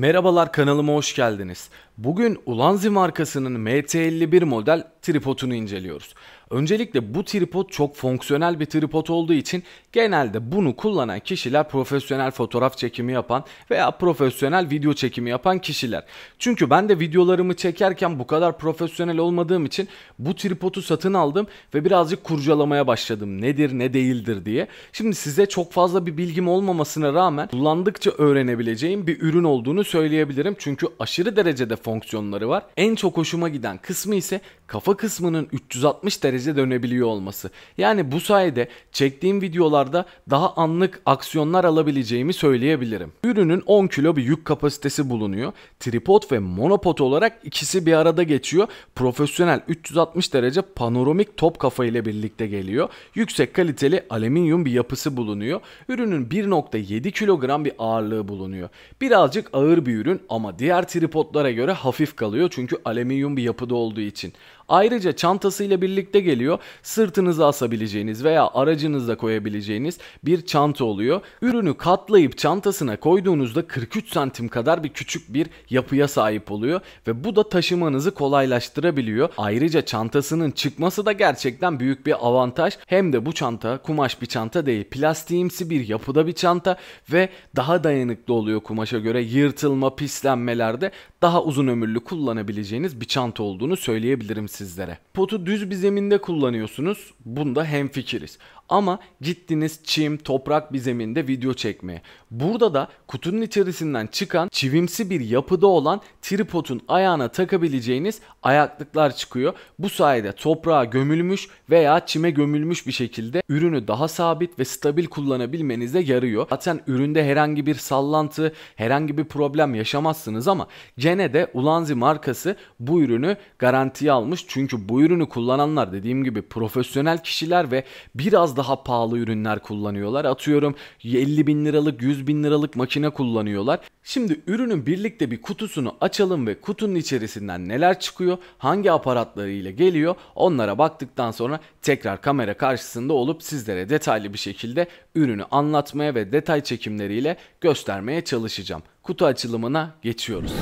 Merhabalar kanalıma hoş geldiniz. Bugün Ulanzi markasının MT51 model tripodunu inceliyoruz. Öncelikle bu tripod çok fonksiyonel bir tripod olduğu için genelde bunu kullanan kişiler profesyonel fotoğraf çekimi yapan veya profesyonel video çekimi yapan kişiler. Çünkü ben de videolarımı çekerken bu kadar profesyonel olmadığım için bu tripodu satın aldım ve birazcık kurcalamaya başladım. Nedir ne değildir diye. Şimdi size çok fazla bir bilgim olmamasına rağmen kullandıkça öğrenebileceğim bir ürün olduğunu söyleyebilirim. Çünkü aşırı derecede fonksiyonları var. En çok hoşuma giden kısmı ise kafa kısmının 360 derece dönebiliyor olması. Yani bu sayede çektiğim videolarda daha anlık aksiyonlar alabileceğimi söyleyebilirim. Ürünün 10 kilo bir yük kapasitesi bulunuyor. Tripod ve monopod olarak ikisi bir arada geçiyor. Profesyonel 360 derece panoramik top kafa ile birlikte geliyor. Yüksek kaliteli alüminyum bir yapısı bulunuyor. Ürünün 1.7 kilogram bir ağırlığı bulunuyor. Birazcık ağır bir ürün ama diğer tripodlara göre hafif kalıyor çünkü alüminyum bir yapıda olduğu için. Ayrıca çantasıyla birlikte geliyor. Sırtınıza asabileceğiniz veya aracınızda koyabileceğiniz bir çanta oluyor. Ürünü katlayıp çantasına koyduğunuzda 43 santim kadar bir küçük bir yapıya sahip oluyor ve bu da taşımanızı kolaylaştırabiliyor. Ayrıca çantasının çıkması da gerçekten büyük bir avantaj. Hem de bu çanta kumaş bir çanta değil. Plastiğimsi bir yapıda bir çanta ve daha dayanıklı oluyor kumaşa göre. Yırtılma, pislenmelerde daha uzun ömürlü kullanabileceğiniz bir çanta olduğunu söyleyebilirim size sizlere. Potu düz bir zeminde kullanıyorsunuz. Bunda hemfikiriz. Ama ciddiniz çim, toprak bir zeminde video çekmeye. Burada da kutunun içerisinden çıkan çivimsi bir yapıda olan tripodun ayağına takabileceğiniz ayaklıklar çıkıyor. Bu sayede toprağa gömülmüş veya çime gömülmüş bir şekilde ürünü daha sabit ve stabil kullanabilmenize yarıyor. Zaten üründe herhangi bir sallantı, herhangi bir problem yaşamazsınız ama gene de Ulanzi markası bu ürünü garantiye almış çünkü bu ürünü kullananlar dediğim gibi profesyonel kişiler ve biraz daha pahalı ürünler kullanıyorlar. Atıyorum 50 bin liralık 100 bin liralık makine kullanıyorlar. Şimdi ürünün birlikte bir kutusunu açalım ve kutunun içerisinden neler çıkıyor, hangi aparatlarıyla geliyor onlara baktıktan sonra tekrar kamera karşısında olup sizlere detaylı bir şekilde ürünü anlatmaya ve detay çekimleriyle göstermeye çalışacağım. Kutu açılımına geçiyoruz.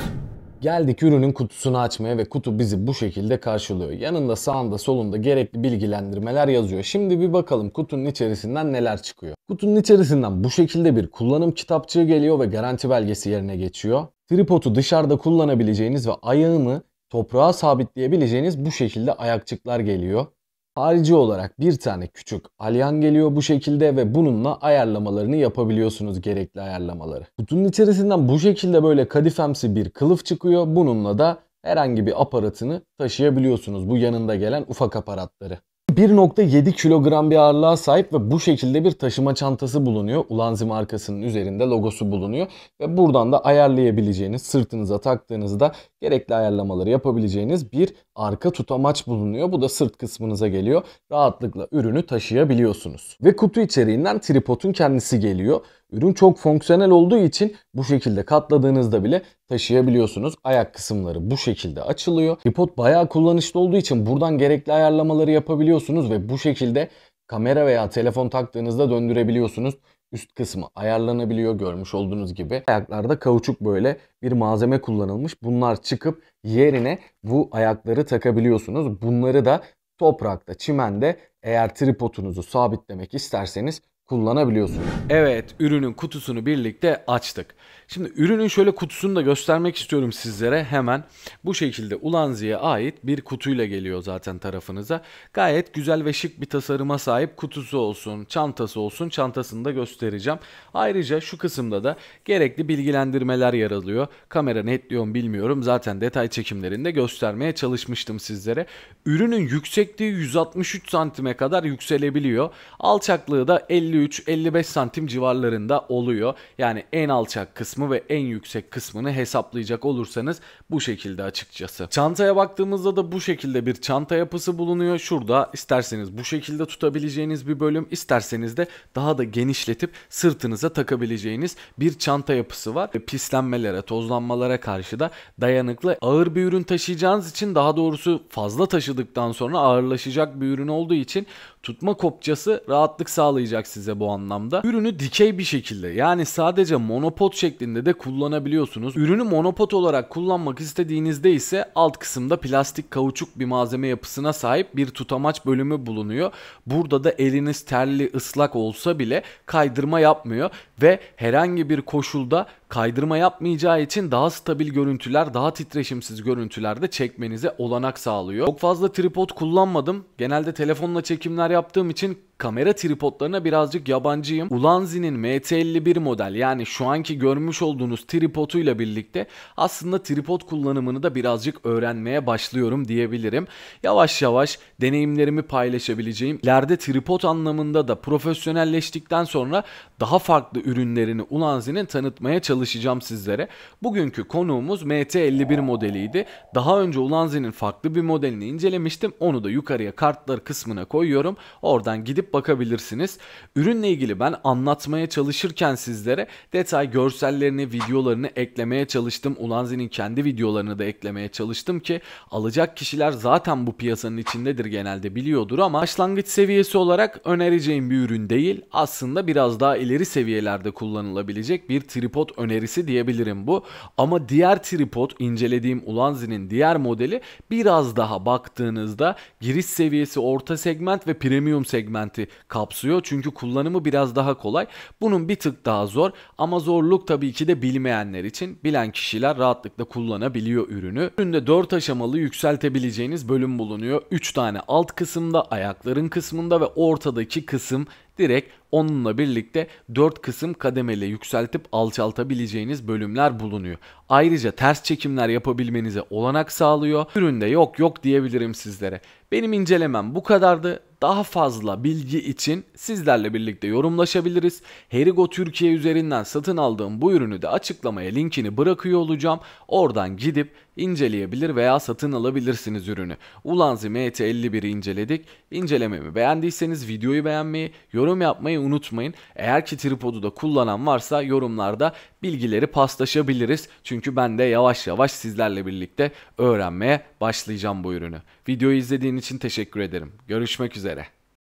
Geldik ürünün kutusunu açmaya ve kutu bizi bu şekilde karşılıyor. Yanında sağında solunda gerekli bilgilendirmeler yazıyor. Şimdi bir bakalım kutunun içerisinden neler çıkıyor. Kutunun içerisinden bu şekilde bir kullanım kitapçığı geliyor ve garanti belgesi yerine geçiyor. Tripodu dışarıda kullanabileceğiniz ve ayağını toprağa sabitleyebileceğiniz bu şekilde ayakçıklar geliyor. Harici olarak bir tane küçük alyan geliyor bu şekilde ve bununla ayarlamalarını yapabiliyorsunuz gerekli ayarlamaları. Kutunun içerisinden bu şekilde böyle kadifemsi bir kılıf çıkıyor. Bununla da herhangi bir aparatını taşıyabiliyorsunuz bu yanında gelen ufak aparatları. 1.7 kilogram bir ağırlığa sahip ve bu şekilde bir taşıma çantası bulunuyor. Ulanzi markasının üzerinde logosu bulunuyor. Ve buradan da ayarlayabileceğiniz, sırtınıza taktığınızda gerekli ayarlamaları yapabileceğiniz bir arka tutamaç bulunuyor. Bu da sırt kısmınıza geliyor. Rahatlıkla ürünü taşıyabiliyorsunuz. Ve kutu içeriğinden tripodun kendisi geliyor. Ürün çok fonksiyonel olduğu için bu şekilde katladığınızda bile taşıyabiliyorsunuz. Ayak kısımları bu şekilde açılıyor. Tripod bayağı kullanışlı olduğu için buradan gerekli ayarlamaları yapabiliyorsunuz ve bu şekilde kamera veya telefon taktığınızda döndürebiliyorsunuz. Üst kısmı ayarlanabiliyor görmüş olduğunuz gibi. Ayaklarda kauçuk böyle bir malzeme kullanılmış. Bunlar çıkıp yerine bu ayakları takabiliyorsunuz. Bunları da toprakta, çimende eğer tripodunuzu sabitlemek isterseniz kullanabiliyorsunuz. Evet, ürünün kutusunu birlikte açtık. Şimdi ürünün şöyle kutusunu da göstermek istiyorum sizlere hemen. Bu şekilde Ulanzi'ye ait bir kutuyla geliyor zaten tarafınıza. Gayet güzel ve şık bir tasarıma sahip kutusu olsun, çantası olsun. Çantasını da göstereceğim. Ayrıca şu kısımda da gerekli bilgilendirmeler yer alıyor. Kamera netliyor bilmiyorum. Zaten detay çekimlerinde göstermeye çalışmıştım sizlere. Ürünün yüksekliği 163 santime kadar yükselebiliyor. Alçaklığı da 50 53-55 santim civarlarında oluyor. Yani en alçak kısmı ve en yüksek kısmını hesaplayacak olursanız bu şekilde açıkçası. Çantaya baktığımızda da bu şekilde bir çanta yapısı bulunuyor. Şurada isterseniz bu şekilde tutabileceğiniz bir bölüm, isterseniz de daha da genişletip sırtınıza takabileceğiniz bir çanta yapısı var. Pislenmelere, tozlanmalara karşı da dayanıklı ağır bir ürün taşıyacağınız için daha doğrusu fazla taşıdıktan sonra ağırlaşacak bir ürün olduğu için tutma kopçası rahatlık sağlayacak size bize bu anlamda. Ürünü dikey bir şekilde yani sadece monopod şeklinde de kullanabiliyorsunuz. Ürünü monopod olarak kullanmak istediğinizde ise alt kısımda plastik kauçuk bir malzeme yapısına sahip bir tutamaç bölümü bulunuyor. Burada da eliniz terli ıslak olsa bile kaydırma yapmıyor ve herhangi bir koşulda kaydırma yapmayacağı için daha stabil görüntüler, daha titreşimsiz görüntüler de çekmenize olanak sağlıyor. Çok fazla tripod kullanmadım. Genelde telefonla çekimler yaptığım için kamera tripodlarına birazcık yabancıyım. Ulanzi'nin MT51 model yani şu anki görmüş olduğunuz tripoduyla birlikte aslında tripod kullanımını da birazcık öğrenmeye başlıyorum diyebilirim. Yavaş yavaş deneyimlerimi paylaşabileceğim. İleride tripod anlamında da profesyonelleştikten sonra daha farklı ürünlerini Ulanzi'nin tanıtmaya çalışacağım sizlere. Bugünkü konuğumuz MT51 modeliydi. Daha önce Ulanzi'nin farklı bir modelini incelemiştim. Onu da yukarıya kartlar kısmına koyuyorum. Oradan gidip bakabilirsiniz. Ürünle ilgili ben anlatmaya çalışırken sizlere detay görsellerini, videolarını eklemeye çalıştım. Ulanzi'nin kendi videolarını da eklemeye çalıştım ki alacak kişiler zaten bu piyasanın içindedir genelde biliyordur ama başlangıç seviyesi olarak önereceğim bir ürün değil. Aslında biraz daha ileri seviyeler işlerde kullanılabilecek bir tripod önerisi diyebilirim bu. Ama diğer tripod incelediğim Ulanzi'nin diğer modeli biraz daha baktığınızda giriş seviyesi orta segment ve premium segmenti kapsıyor. Çünkü kullanımı biraz daha kolay. Bunun bir tık daha zor ama zorluk tabii ki de bilmeyenler için bilen kişiler rahatlıkla kullanabiliyor ürünü. Üründe 4 aşamalı yükseltebileceğiniz bölüm bulunuyor. 3 tane alt kısımda, ayakların kısmında ve ortadaki kısım direkt onunla birlikte 4 kısım kademeli yükseltip alçaltabileceğiniz bölümler bulunuyor. Ayrıca ters çekimler yapabilmenize olanak sağlıyor. Üründe yok yok diyebilirim sizlere. Benim incelemem bu kadardı. Daha fazla bilgi için sizlerle birlikte yorumlaşabiliriz. Herigo Türkiye üzerinden satın aldığım bu ürünü de açıklamaya linkini bırakıyor olacağım. Oradan gidip inceleyebilir veya satın alabilirsiniz ürünü. Ulanzi MT51'i inceledik. İncelememi beğendiyseniz videoyu beğenmeyi, yorum yapmayı unutmayın. Eğer ki tripodu da kullanan varsa yorumlarda bilgileri paslaşabiliriz. Çünkü ben de yavaş yavaş sizlerle birlikte öğrenmeye başlayacağım bu ürünü. Videoyu izlediğin için teşekkür ederim. Görüşmek üzere.